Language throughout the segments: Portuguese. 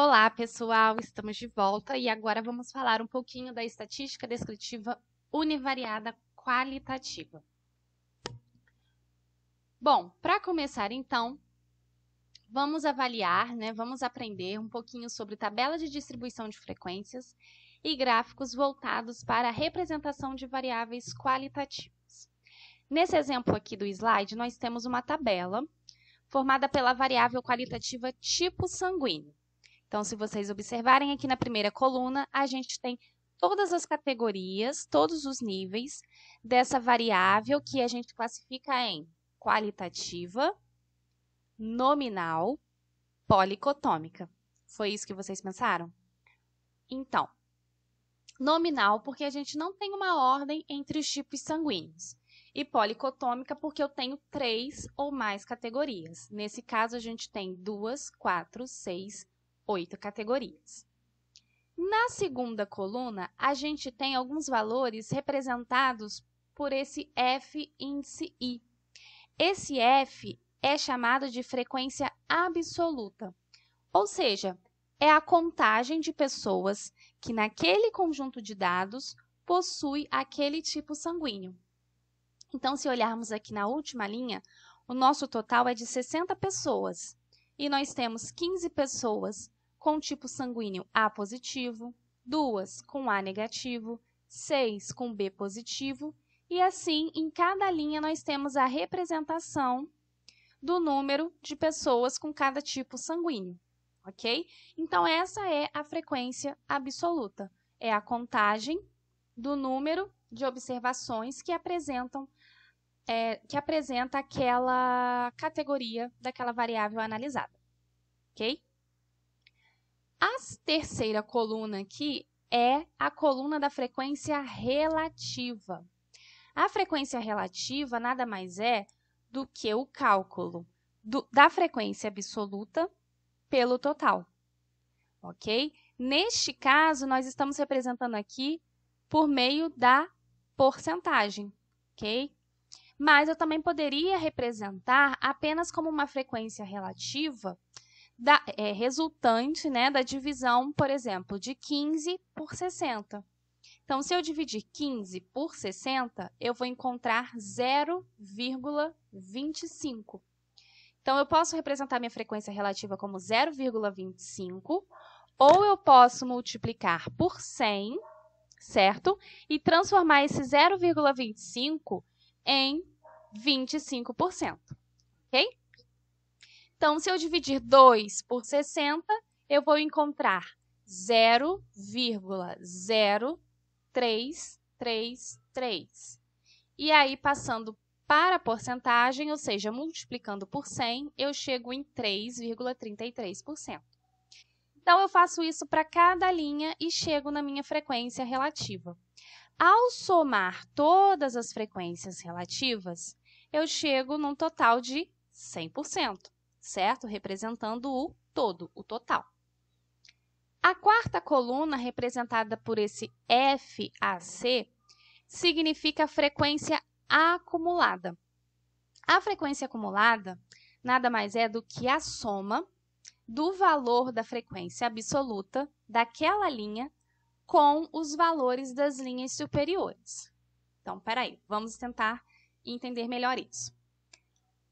Olá, pessoal, estamos de volta e agora vamos falar um pouquinho da estatística descritiva univariada qualitativa. Bom, para começar então, vamos avaliar, né, vamos aprender um pouquinho sobre tabela de distribuição de frequências e gráficos voltados para a representação de variáveis qualitativas. Nesse exemplo aqui do slide, nós temos uma tabela formada pela variável qualitativa tipo sanguíneo. Então, se vocês observarem aqui na primeira coluna, a gente tem todas as categorias, todos os níveis dessa variável que a gente classifica em qualitativa, nominal, policotômica. Foi isso que vocês pensaram? Então, nominal porque a gente não tem uma ordem entre os tipos sanguíneos. E policotômica porque eu tenho três ou mais categorias. Nesse caso, a gente tem duas, quatro, seis, oito categorias. Na segunda coluna, a gente tem alguns valores representados por esse F índice I. Esse F é chamado de frequência absoluta, ou seja, é a contagem de pessoas que, naquele conjunto de dados, possui aquele tipo sanguíneo. Então, se olharmos aqui na última linha, o nosso total é de 60 pessoas e nós temos 15 pessoas com tipo sanguíneo A positivo, duas com A negativo, seis com B positivo, e assim em cada linha nós temos a representação do número de pessoas com cada tipo sanguíneo, ok? Então, essa é a frequência absoluta, é a contagem do número de observações que apresentam é, que apresenta aquela categoria daquela variável analisada, ok? A terceira coluna aqui é a coluna da frequência relativa. A frequência relativa nada mais é do que o cálculo do, da frequência absoluta pelo total. Ok? Neste caso, nós estamos representando aqui por meio da porcentagem, ok? Mas eu também poderia representar apenas como uma frequência relativa da, é, resultante né, da divisão, por exemplo, de 15 por 60. Então, se eu dividir 15 por 60, eu vou encontrar 0,25. Então, eu posso representar minha frequência relativa como 0,25, ou eu posso multiplicar por 100, certo? E transformar esse 0,25 em 25%, ok? Então, se eu dividir 2 por 60, eu vou encontrar 0,0333. E aí, passando para a porcentagem, ou seja, multiplicando por 100, eu chego em 3,33%. Então, eu faço isso para cada linha e chego na minha frequência relativa. Ao somar todas as frequências relativas, eu chego num total de 100% certo? Representando o todo, o total. A quarta coluna, representada por esse FAC, significa frequência acumulada. A frequência acumulada nada mais é do que a soma do valor da frequência absoluta daquela linha com os valores das linhas superiores. Então, peraí, vamos tentar entender melhor isso.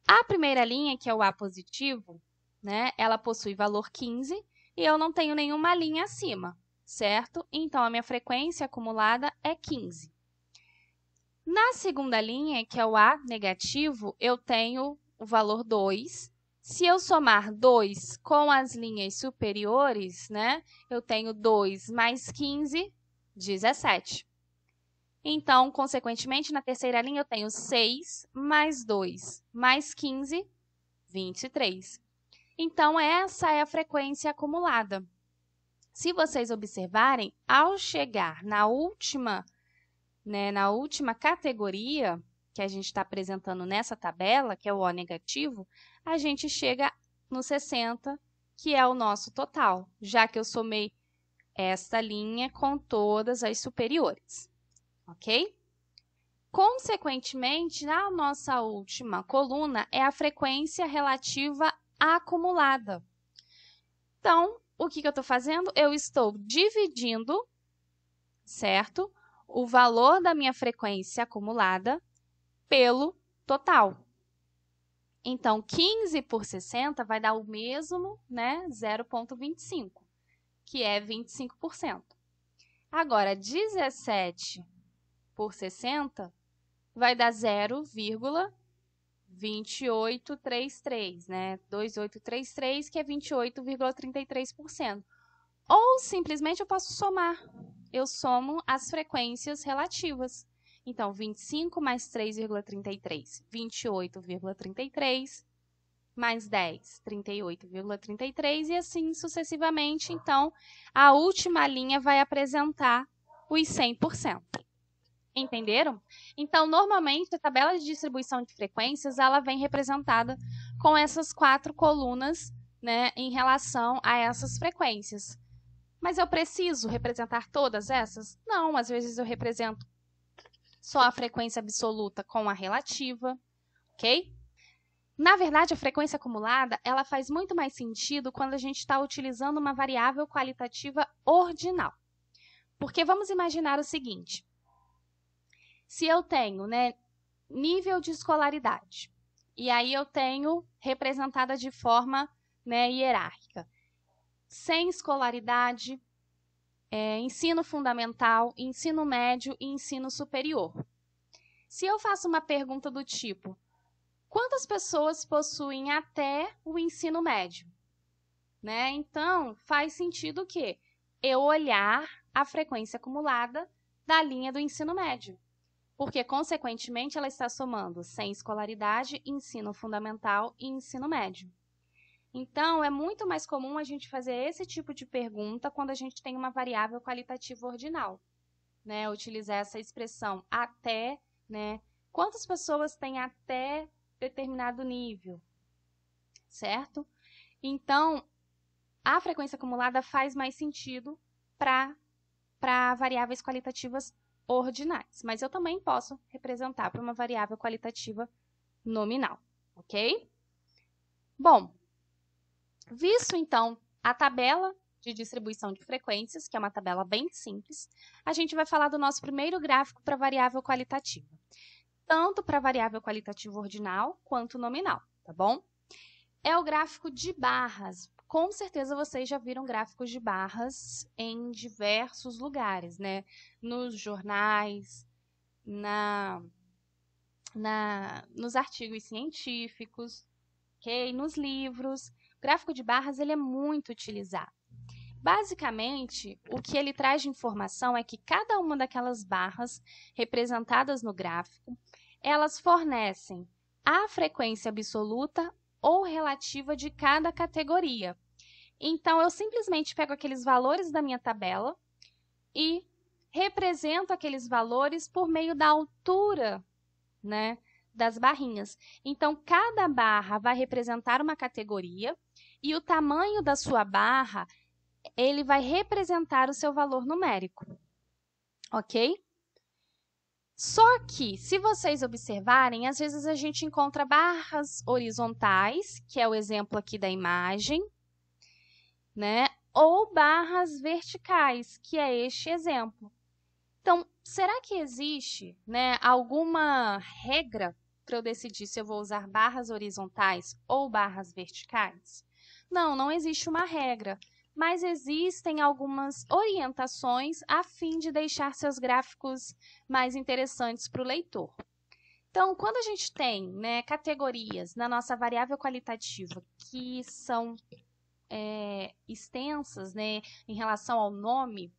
A primeira linha, que é o A positivo, né, ela possui valor 15 e eu não tenho nenhuma linha acima, certo? Então, a minha frequência acumulada é 15. Na segunda linha, que é o A negativo, eu tenho o valor 2. Se eu somar 2 com as linhas superiores, né, eu tenho 2 mais 15, 17. Então, consequentemente, na terceira linha eu tenho 6 mais 2 mais 15, 23. Então, essa é a frequência acumulada. Se vocês observarem, ao chegar na última, né, na última categoria que a gente está apresentando nessa tabela, que é o O negativo, a gente chega no 60, que é o nosso total, já que eu somei esta linha com todas as superiores ok? Consequentemente, na nossa última coluna é a frequência relativa acumulada. Então, o que, que eu estou fazendo? Eu estou dividindo, certo? O valor da minha frequência acumulada pelo total. Então, 15 por 60 vai dar o mesmo, né, 0,25, que é 25%. Agora, 17 por 60 vai dar 0,2833, né? 2833, que é 28,33%. Ou simplesmente eu posso somar. Eu somo as frequências relativas. Então, 25 mais 3,33, 28,33, mais 10, 38,33 e assim sucessivamente. Então, a última linha vai apresentar os 100%. Entenderam? Então, normalmente, a tabela de distribuição de frequências ela vem representada com essas quatro colunas né, em relação a essas frequências. Mas eu preciso representar todas essas? Não, às vezes eu represento só a frequência absoluta com a relativa, ok? Na verdade, a frequência acumulada ela faz muito mais sentido quando a gente está utilizando uma variável qualitativa ordinal. Porque vamos imaginar o seguinte: se eu tenho né, nível de escolaridade, e aí eu tenho representada de forma né, hierárquica, sem escolaridade, é, ensino fundamental, ensino médio e ensino superior. Se eu faço uma pergunta do tipo, quantas pessoas possuem até o ensino médio? Né? Então, faz sentido o que eu olhar a frequência acumulada da linha do ensino médio porque, consequentemente, ela está somando sem escolaridade, ensino fundamental e ensino médio. Então, é muito mais comum a gente fazer esse tipo de pergunta quando a gente tem uma variável qualitativa ordinal. Né? Utilizar essa expressão até, né? Quantas pessoas têm até determinado nível? Certo? Então, a frequência acumulada faz mais sentido para variáveis qualitativas ordinais, mas eu também posso representar para uma variável qualitativa nominal, ok? Bom, visto então a tabela de distribuição de frequências, que é uma tabela bem simples, a gente vai falar do nosso primeiro gráfico para variável qualitativa, tanto para variável qualitativa ordinal quanto nominal, tá bom? É o gráfico de barras, com certeza vocês já viram gráficos de barras em diversos lugares, né? Nos jornais, na, na, nos artigos científicos, ok? Nos livros. O gráfico de barras ele é muito utilizado. Basicamente, o que ele traz de informação é que cada uma daquelas barras representadas no gráfico, elas fornecem a frequência absoluta ou relativa de cada categoria. Então, eu simplesmente pego aqueles valores da minha tabela e represento aqueles valores por meio da altura, né, das barrinhas. Então, cada barra vai representar uma categoria e o tamanho da sua barra ele vai representar o seu valor numérico. OK? Só que, se vocês observarem, às vezes a gente encontra barras horizontais, que é o exemplo aqui da imagem, né? Ou barras verticais, que é este exemplo. Então, será que existe né, alguma regra para eu decidir se eu vou usar barras horizontais ou barras verticais? Não, não existe uma regra mas existem algumas orientações a fim de deixar seus gráficos mais interessantes para o leitor. Então, quando a gente tem né, categorias na nossa variável qualitativa que são é, extensas né, em relação ao nome,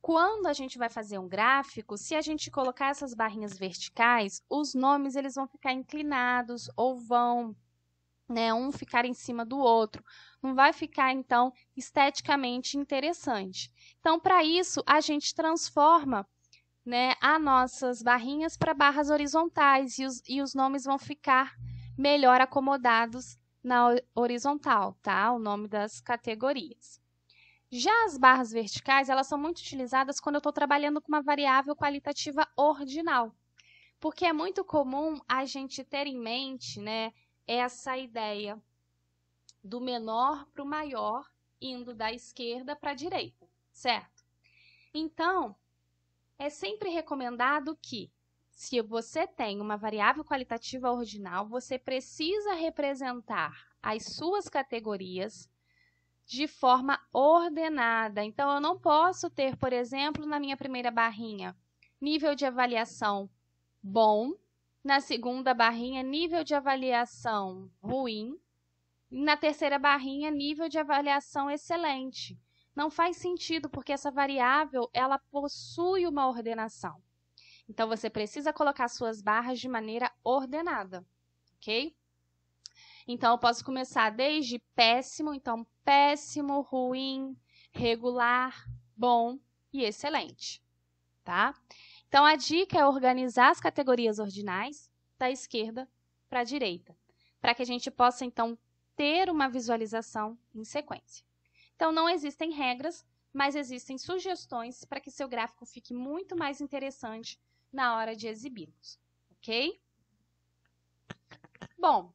quando a gente vai fazer um gráfico, se a gente colocar essas barrinhas verticais, os nomes eles vão ficar inclinados ou vão né, um ficar em cima do outro, não vai ficar então esteticamente interessante. Então, para isso, a gente transforma né, as nossas barrinhas para barras horizontais e os, e os nomes vão ficar melhor acomodados na horizontal, tá? O nome das categorias. Já as barras verticais, elas são muito utilizadas quando eu estou trabalhando com uma variável qualitativa ordinal, porque é muito comum a gente ter em mente, né, essa ideia do menor para o maior, indo da esquerda para a direita, certo? Então, é sempre recomendado que, se você tem uma variável qualitativa ordinal, você precisa representar as suas categorias de forma ordenada. Então, eu não posso ter, por exemplo, na minha primeira barrinha, nível de avaliação bom, na segunda barrinha, nível de avaliação ruim. Na terceira barrinha, nível de avaliação excelente. Não faz sentido, porque essa variável ela possui uma ordenação. Então, você precisa colocar suas barras de maneira ordenada, ok? Então, eu posso começar desde péssimo, então péssimo, ruim, regular, bom e excelente, tá? Então, a dica é organizar as categorias ordinais da esquerda para a direita, para que a gente possa, então, ter uma visualização em sequência. Então, não existem regras, mas existem sugestões para que seu gráfico fique muito mais interessante na hora de exibirmos, ok? Bom,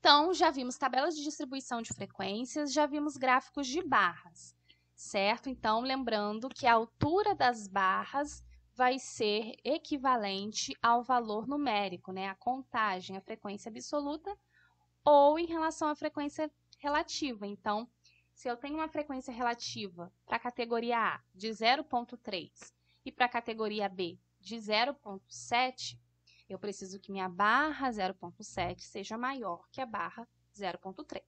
então já vimos tabelas de distribuição de frequências, já vimos gráficos de barras, certo? Então, lembrando que a altura das barras vai ser equivalente ao valor numérico, né? A contagem, a frequência absoluta, ou em relação à frequência relativa. Então, se eu tenho uma frequência relativa para a categoria A de 0,3 e para a categoria B de 0,7, eu preciso que minha barra 0,7 seja maior que a barra 0,3,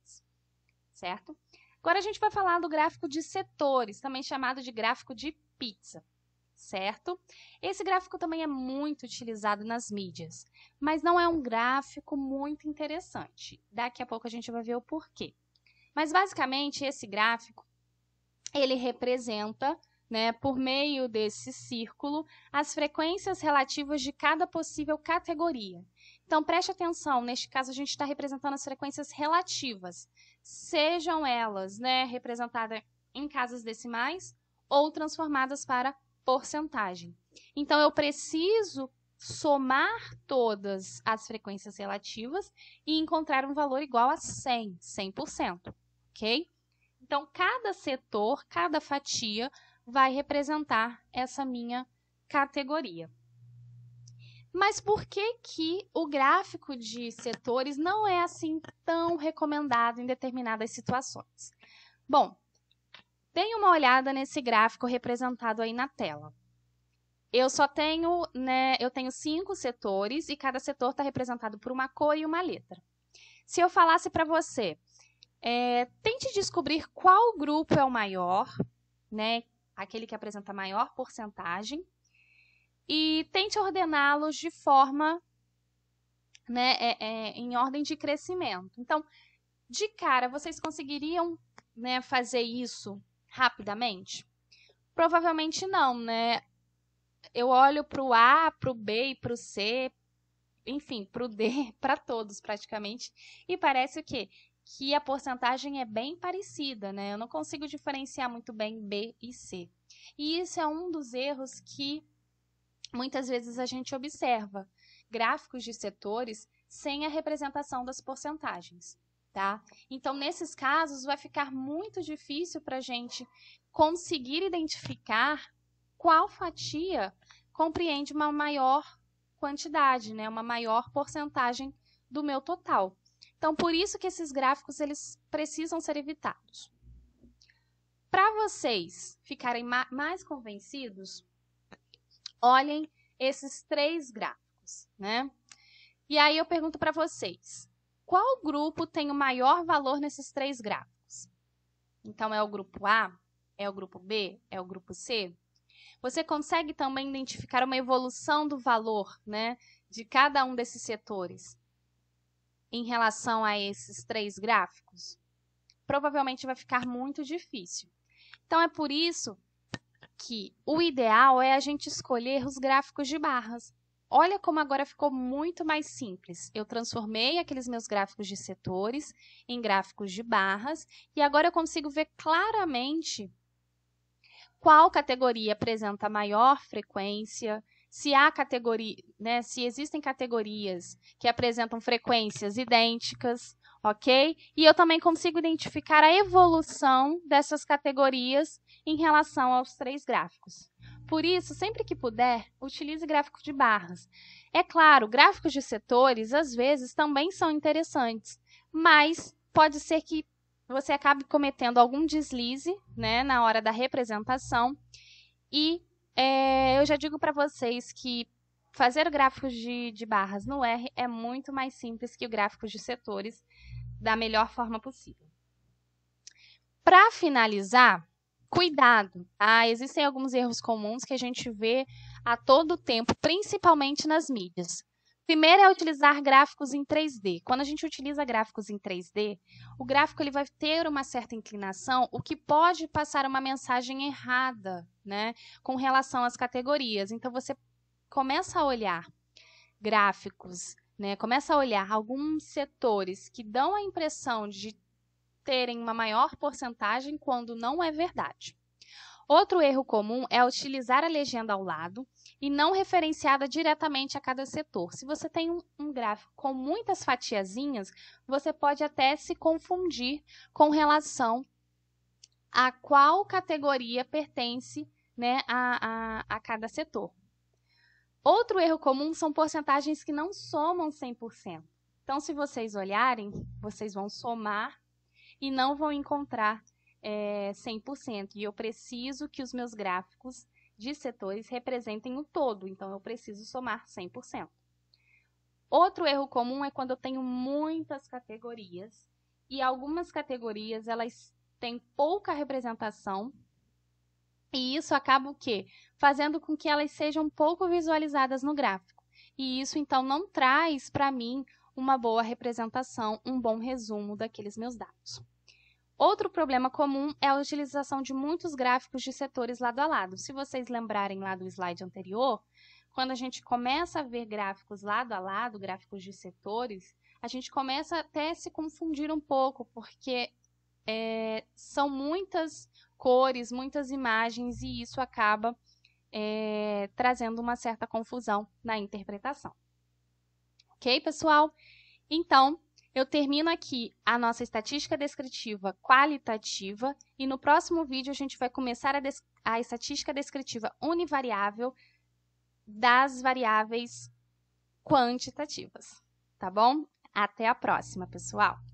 certo? Agora a gente vai falar do gráfico de setores, também chamado de gráfico de pizza certo? Esse gráfico também é muito utilizado nas mídias, mas não é um gráfico muito interessante. Daqui a pouco a gente vai ver o porquê. Mas basicamente esse gráfico ele representa, né, por meio desse círculo, as frequências relativas de cada possível categoria. Então preste atenção, neste caso a gente está representando as frequências relativas, sejam elas, né, representadas em casas decimais ou transformadas para porcentagem. Então, eu preciso somar todas as frequências relativas e encontrar um valor igual a 100, 100%, ok? Então, cada setor, cada fatia vai representar essa minha categoria. Mas por que que o gráfico de setores não é assim tão recomendado em determinadas situações? Bom, Deem uma olhada nesse gráfico representado aí na tela. Eu só tenho, né, eu tenho cinco setores e cada setor está representado por uma cor e uma letra. Se eu falasse para você, é, tente descobrir qual grupo é o maior, né, aquele que apresenta maior porcentagem, e tente ordená-los de forma, né, é, é, em ordem de crescimento. Então, de cara, vocês conseguiriam né, fazer isso rapidamente? Provavelmente não, né? Eu olho para o A, para o B e para o C, enfim, para o D, para todos praticamente, e parece o quê? Que a porcentagem é bem parecida, né? Eu não consigo diferenciar muito bem B e C. E isso é um dos erros que muitas vezes a gente observa gráficos de setores sem a representação das porcentagens tá? Então, nesses casos, vai ficar muito difícil para a gente conseguir identificar qual fatia compreende uma maior quantidade, né? Uma maior porcentagem do meu total. Então, por isso que esses gráficos eles precisam ser evitados. Para vocês ficarem ma mais convencidos, olhem esses três gráficos, né? E aí eu pergunto para vocês, qual grupo tem o maior valor nesses três gráficos. Então, é o grupo A, é o grupo B, é o grupo C. Você consegue também identificar uma evolução do valor né, de cada um desses setores em relação a esses três gráficos? Provavelmente vai ficar muito difícil. Então, é por isso que o ideal é a gente escolher os gráficos de barras. Olha como agora ficou muito mais simples. Eu transformei aqueles meus gráficos de setores em gráficos de barras e agora eu consigo ver claramente qual categoria apresenta maior frequência, se há categoria, né, se existem categorias que apresentam frequências idênticas, ok? E eu também consigo identificar a evolução dessas categorias em relação aos três gráficos. Por isso, sempre que puder, utilize gráfico de barras. É claro, gráficos de setores às vezes também são interessantes, mas pode ser que você acabe cometendo algum deslize né, na hora da representação. E é, eu já digo para vocês que fazer gráficos de, de barras no R é muito mais simples que o gráfico de setores da melhor forma possível. Para finalizar, cuidado, tá? Existem alguns erros comuns que a gente vê a todo tempo, principalmente nas mídias. Primeiro é utilizar gráficos em 3D. Quando a gente utiliza gráficos em 3D, o gráfico ele vai ter uma certa inclinação, o que pode passar uma mensagem errada, né, com relação às categorias. Então você começa a olhar gráficos, né, começa a olhar alguns setores que dão a impressão de terem uma maior porcentagem quando não é verdade. Outro erro comum é utilizar a legenda ao lado e não referenciada diretamente a cada setor. Se você tem um, um gráfico com muitas fatiazinhas, você pode até se confundir com relação a qual categoria pertence né, a, a, a cada setor. Outro erro comum são porcentagens que não somam 100%. Então, se vocês olharem, vocês vão somar e não vão encontrar é, eh, 100%. E eu preciso que os meus gráficos de setores representem o todo, então eu preciso somar 100%. Outro erro comum é quando eu tenho muitas categorias e algumas categorias elas têm pouca representação e isso acaba o quê? Fazendo com que elas sejam pouco visualizadas no gráfico. E isso então não traz para mim uma boa representação, um bom resumo daqueles meus dados. Outro problema comum é a utilização de muitos gráficos de setores lado a lado. Se vocês lembrarem lá do slide anterior, quando a gente começa a ver gráficos lado a lado, gráficos de setores, a gente começa até a se confundir um pouco, porque é, são muitas cores, muitas imagens, e isso acaba é, trazendo uma certa confusão na interpretação. Ok, pessoal? Então, eu termino aqui a nossa estatística descritiva qualitativa e no próximo vídeo a gente vai começar a, a estatística descritiva univariável das variáveis quantitativas, tá bom? Até a próxima, pessoal!